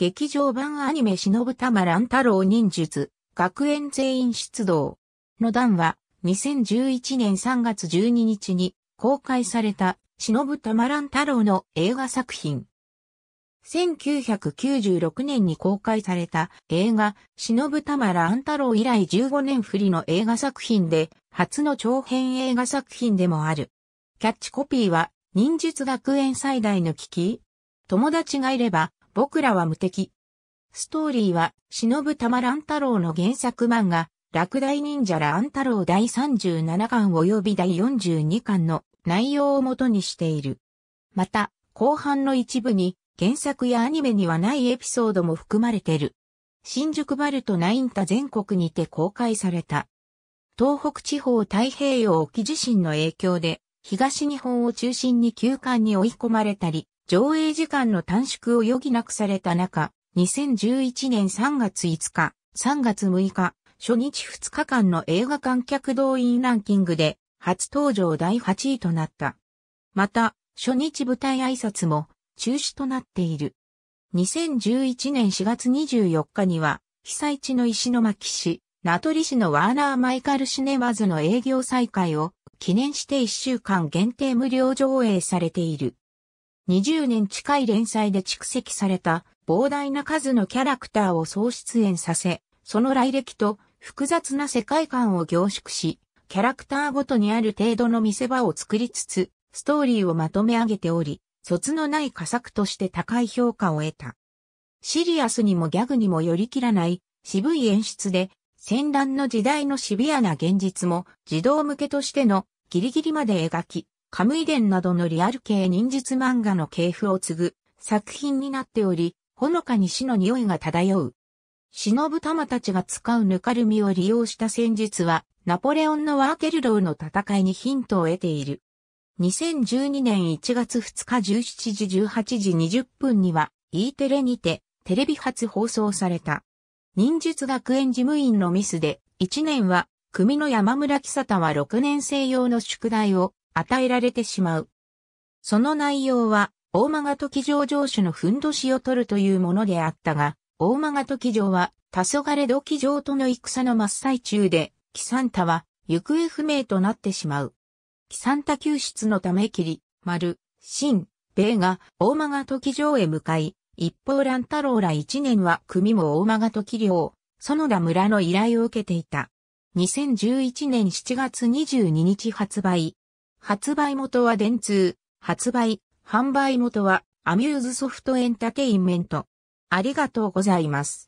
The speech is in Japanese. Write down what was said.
劇場版アニメ忍たま乱太郎忍術、学園全員出動の段は、2011年3月12日に公開された忍たま乱太郎の映画作品。1996年に公開された映画、忍たま乱太郎以来15年振りの映画作品で、初の長編映画作品でもある。キャッチコピーは、忍術学園最大の危機友達がいれば、僕らは無敵。ストーリーは、忍玉乱太郎の原作漫画、落第忍者乱太郎第37巻及び第42巻の内容をもとにしている。また、後半の一部に、原作やアニメにはないエピソードも含まれてる。新宿バルトナインタ全国にて公開された。東北地方太平洋沖地震の影響で、東日本を中心に休館に追い込まれたり、上映時間の短縮を余儀なくされた中、2011年3月5日、3月6日、初日2日間の映画観客動員ランキングで、初登場第8位となった。また、初日舞台挨拶も中止となっている。2011年4月24日には、被災地の石巻市、名取市のワーナー・マイカル・シネマズの営業再開を記念して1週間限定無料上映されている。20年近い連載で蓄積された膨大な数のキャラクターを総出演させ、その来歴と複雑な世界観を凝縮し、キャラクターごとにある程度の見せ場を作りつつ、ストーリーをまとめ上げており、卒のない佳作として高い評価を得た。シリアスにもギャグにも寄り切らない渋い演出で、戦乱の時代のシビアな現実も児童向けとしてのギリギリまで描き、カムイ伝などのリアル系忍術漫画の系譜を継ぐ作品になっており、ほのかに死の匂いが漂う。忍ぶ玉たちが使うぬかるみを利用した戦術は、ナポレオンのワーテルローの戦いにヒントを得ている。2012年1月2日17時18時20分には、E テレにて、テレビ初放送された。忍術学園事務員のミスで、1年は、組の山村喜沙は6年生用の宿題を与えられてしまう。その内容は、大間が時上城主のふんどしを取るというものであったが、大間が時上は、黄昏時上との戦の真っ最中で、キサンタは、行方不明となってしまう。キサンタ救出のため切り、丸、新、米が、大間が時上へ向かい、一方乱太郎ら一年は組も大間が時領、園田村の依頼を受けていた。2011年7月22日発売、発売元は電通。発売、販売元はアミューズソフトエンタテインメント。ありがとうございます。